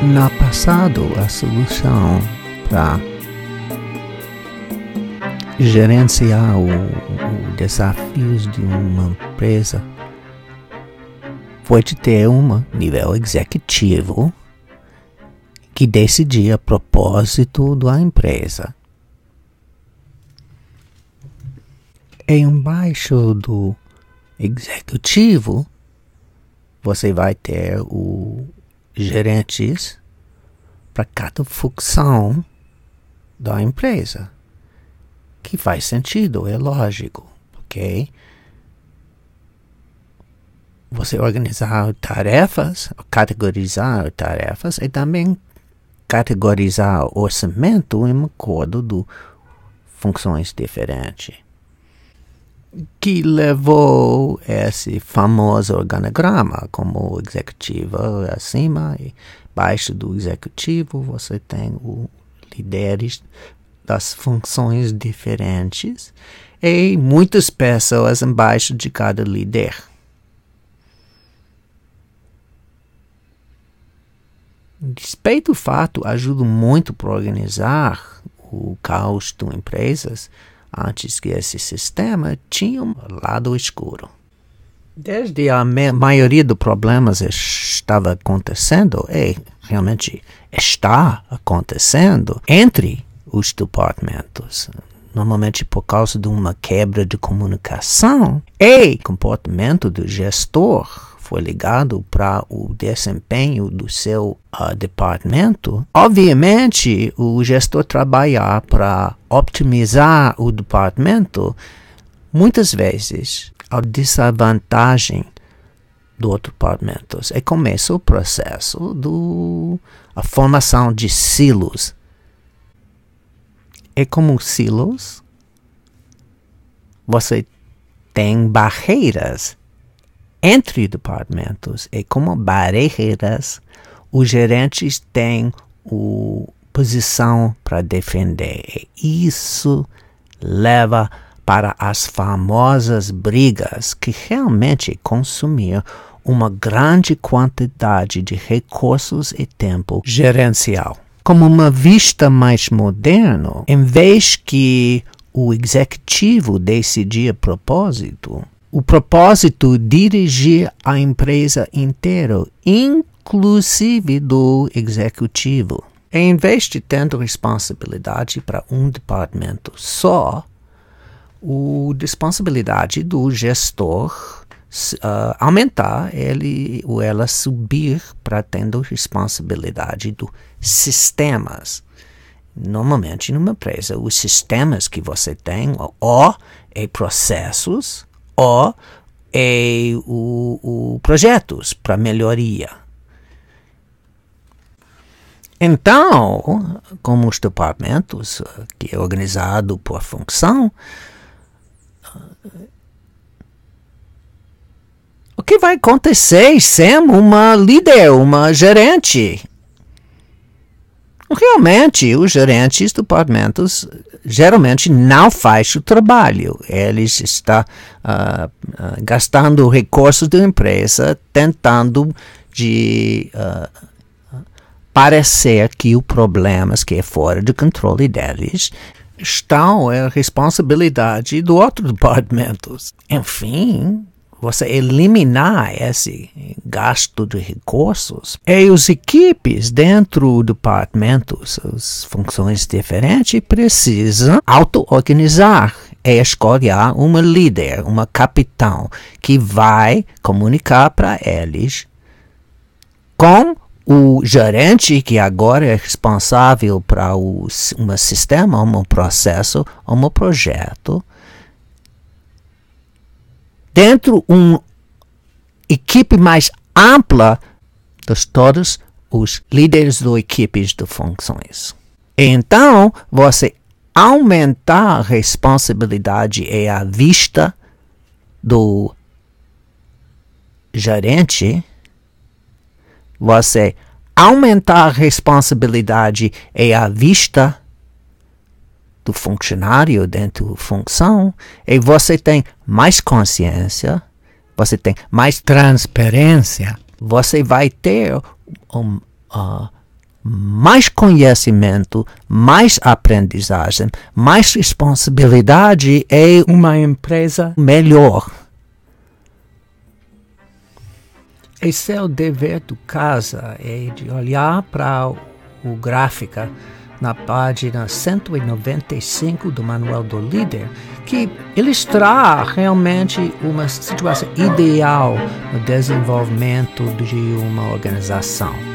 No passado, a solução para gerenciar os desafios de uma empresa foi de ter um nível executivo que decidia o propósito da empresa. Embaixo do executivo, você vai ter o gerentes para cada função da empresa. Que faz sentido, é lógico, ok? Você organizar tarefas, categorizar tarefas e também categorizar orçamento em acordo de funções diferentes que levou esse famoso organograma como executivo acima e baixo do executivo você tem o líderes das funções diferentes e muitas pessoas embaixo de cada líder. Despeito o fato, ajuda muito para organizar o caos de empresas antes que esse sistema tinha um lado escuro. Desde a maioria dos problemas estava acontecendo, e é, realmente está acontecendo, entre os departamentos, normalmente por causa de uma quebra de comunicação e é, comportamento do gestor foi ligado para o desempenho do seu uh, departamento, obviamente o gestor trabalhar para optimizar o departamento muitas vezes a desvantagem do outro departamento. é começa o processo da formação de silos. É como silos, você tem barreiras entre departamentos e como barreiras os gerentes têm o posição para defender. E isso leva para as famosas brigas que realmente consumiam uma grande quantidade de recursos e tempo gerencial. Como uma vista mais moderna, em vez que o executivo decidir propósito, o propósito dirigir a empresa inteira, inclusive do executivo. Em vez de tendo responsabilidade para um departamento só, o responsabilidade do gestor uh, aumentar ele ou ela subir para tendo responsabilidade dos sistemas. Normalmente, numa empresa, os sistemas que você tem, ou o é processos, ou é, o, o projetos para melhoria. Então, como os departamentos, que é organizado por função, o que vai acontecer sem uma líder, uma gerente? Realmente, os gerentes de departamentos geralmente não faz o trabalho. Eles estão uh, ah, ah, gastando recursos da empresa tentando de uh, parecer que os problemas que é fora de controle deles estão é, a responsabilidade do outro departamento. Enfim, você eliminar esse gasto de recursos. E as equipes dentro do departamento, suas funções diferentes, precisam auto-organizar e escolher uma líder, uma capitão, que vai comunicar para eles com o gerente que agora é responsável para um sistema, um processo, um projeto, dentro uma equipe mais ampla de todos os líderes do equipes de funções. Então, você aumentar a responsabilidade e a vista do gerente, você aumentar a responsabilidade e a vista do funcionário dentro da função, e você tem mais consciência, você tem mais transparência, você vai ter um, uh, mais conhecimento, mais aprendizagem, mais responsabilidade e uma empresa melhor. Esse é o dever do casa, é de olhar para o gráfico na página 195 do Manual do Líder, que ilustra realmente uma situação ideal no desenvolvimento de uma organização.